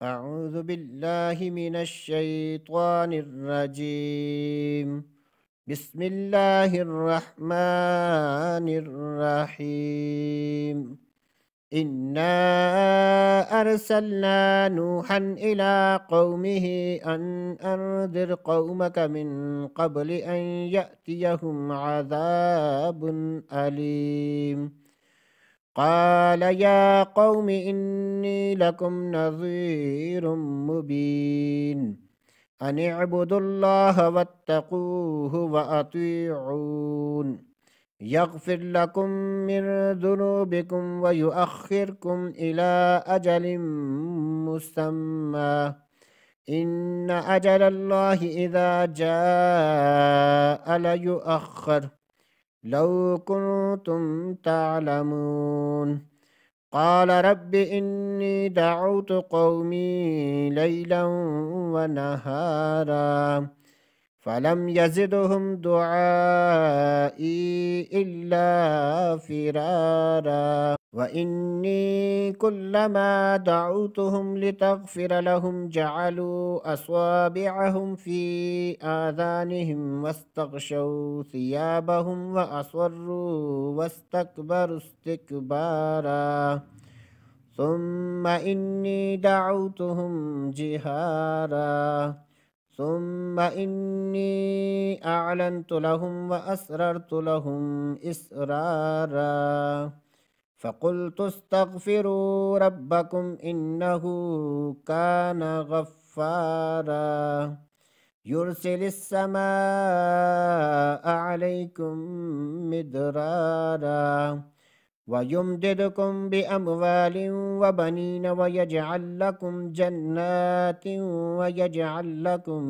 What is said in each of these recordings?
أعوذ بالله من الشيطان الرجيم بسم الله الرحمن الرحيم إنا أرسلنا نوحا إلى قومه أن أنذر قومك من قبل أن يأتيهم عذاب أليم قال يا قوم إني لكم نظير مبين أن اعبدوا الله واتقوه وأطيعون يغفر لكم من ذنوبكم ويؤخركم إلى أجل مسمى إن أجل الله إذا جاء ليؤخر لو كنتم تعلمون قال رب إني دعوت قومي ليلا ونهارا فلم يزدهم دعائي إلا فرارا وإني كلما دعوتهم لتغفر لهم جعلوا أصابعهم في آذانهم واستغشوا ثيابهم وأصروا واستكبروا استكبارا ثم إني دعوتهم جهارا ثم إني أعلنت لهم وأسررت لهم إسرارا فقلت استغفروا ربكم إنه كان غفارا يرسل السماء عليكم مدرارا ويمددكم بأموال وبنين ويجعل لكم جنات ويجعل لكم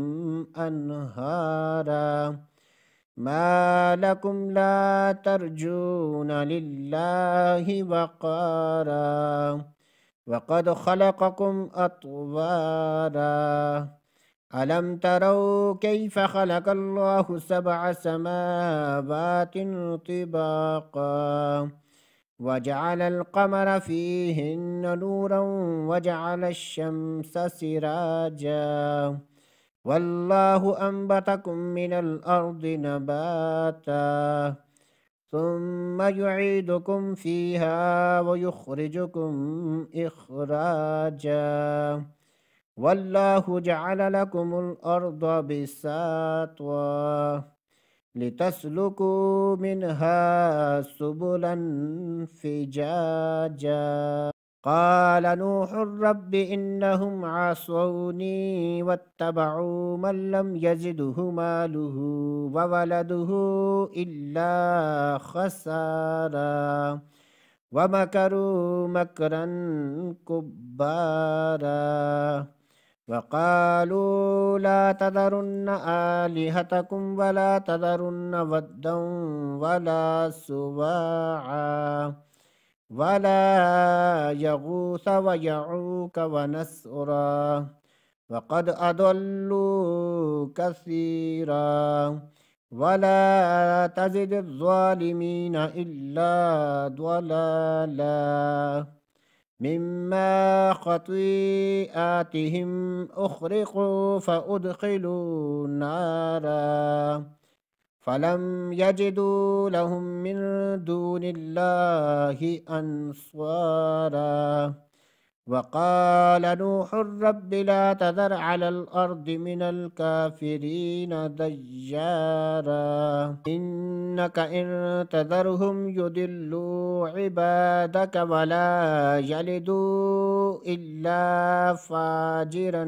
أنهاراً ما لكم لا ترجون لله وقارا وقد خلقكم أطوارا ألم تروا كيف خلق الله سبع سماوات طباقا وجعل القمر فيهن نورا وجعل الشمس سراجا والله أنبتكم من الأرض نباتا ثم يعيدكم فيها ويخرجكم إخراجا والله جعل لكم الأرض بساطا لتسلكوا منها سبلا فجاجا قال نوح رب إنهم عصوني واتبعوا من لم يزده ماله وولده إلا خسارا ومكروا مكرا كبارا وقالوا لا تذرن آلهتكم ولا تذرن ودا ولا سواعا ولا يغوث ويعوك ونسرا وقد أضلوا كثيرا ولا تزد الظالمين إلا ضلالا مما خطيئاتهم أخرقوا فأدخلوا نارا فلم يجدوا لهم من دون الله أنصارا وقال نوح رب لا تذر على الأرض من الكافرين ديارا إنك إن تذرهم يضلوا عبادك ولا يلدوا إلا فاجرا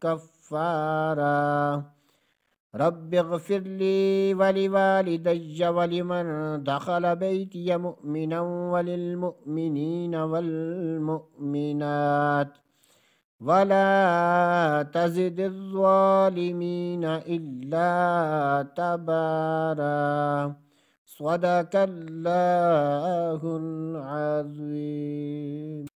كفارا رب اغفر لي ولوالدي ولمن دخل بيتي مؤمنا وللمؤمنين والمؤمنات ولا تزد الظالمين إلا تبارا صدق الله العظيم